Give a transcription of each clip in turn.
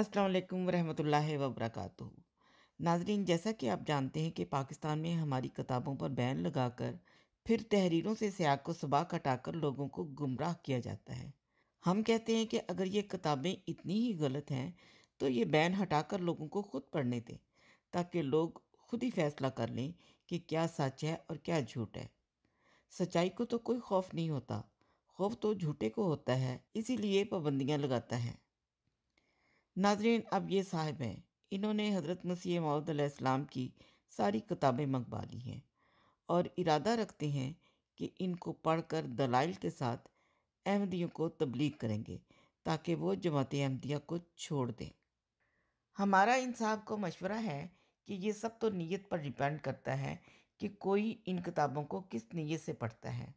असलकम वरहमतुल्लाहि वबरक नाजरीन जैसा कि आप जानते हैं कि पाकिस्तान में हमारी किताबों पर बैन लगाकर फिर तहरीरों से सियाक को सुबह कटाकर लोगों को गुमराह किया जाता है हम कहते हैं कि अगर ये किताबें इतनी ही गलत हैं तो ये बैन हटाकर लोगों को खुद पढ़ने दें ताकि लोग खुद ही फैसला कर लें कि क्या सच है और क्या झूठ है सच्चाई को तो कोई खौफ नहीं होता खौफ तो झूठे को होता है इसीलिए पाबंदियाँ लगाता है नाजरीन अब ये साहब हैं इन्होंने हज़रत मसीह मौदम की सारी किताबें मंगवा ली हैं और इरादा रखते हैं कि इनको पढ़कर दलाइल के साथ अहमदियों को तबलीग करेंगे ताकि वो जमात अहमदिया को छोड़ दें हमारा इन साहब को मशवरा है कि ये सब तो नीयत पर डिपेंड करता है कि कोई इन किताबों को किस नीयत से पढ़ता है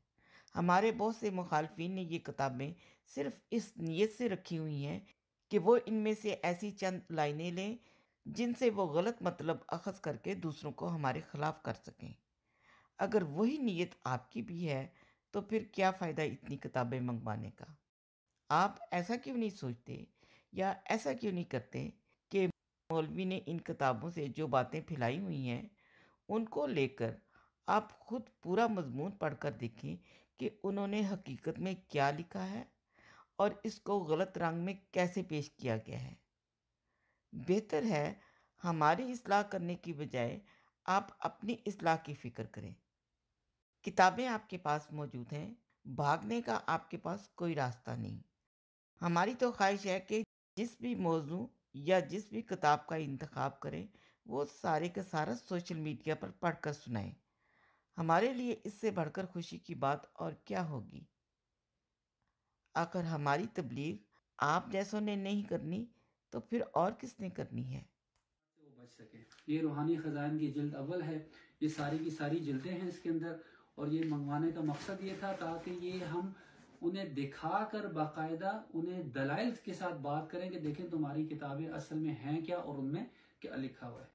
हमारे बहुत से मुखालफी ने ये किताबें सिर्फ इस नीयत से रखी हुई हैं कि वो इनमें से ऐसी चंद लाइनें लें जिनसे वो गलत मतलब अखज़ करके दूसरों को हमारे ख़िलाफ़ कर सकें अगर वही नीयत आपकी भी है तो फिर क्या फ़ायदा इतनी किताबें मंगवाने का आप ऐसा क्यों नहीं सोचते या ऐसा क्यों नहीं करते कि मौलवी ने इन किताबों से जो बातें फैलाई हुई हैं उनको लेकर आप खुद पूरा मजमून पढ़कर देखें कि उन्होंने हकीकत में क्या लिखा है और इसको गलत रंग में कैसे पेश किया गया है बेहतर है हमारी असलाह करने की बजाय आप अपनी असलाह की फ़िक्र करें किताबें आपके पास मौजूद हैं भागने का आपके पास कोई रास्ता नहीं हमारी तो ख्वाहिश है कि जिस भी मौजू या जिस भी किताब का इंतखब करें वो सारे का सारा सोशल मीडिया पर पढ़कर सुनाएं हमारे लिए इससे बढ़कर खुशी की बात और क्या होगी अगर हमारी तबलीग आप जैसों ने नहीं करनी तो फिर और किसने करनी है तो बच सके ये रूहानी खजान की जल्द अव्वल है ये सारी की सारी जल्दें हैं इसके अंदर और ये मंगवाने का मकसद ये था ताकि ये हम उन्हें दिखा कर बाकायदा उन्हें दलाइल के साथ बात करें कि देखें तुम्हारी किताबें असल में हैं क्या और उनमें क्या लिखा हुआ है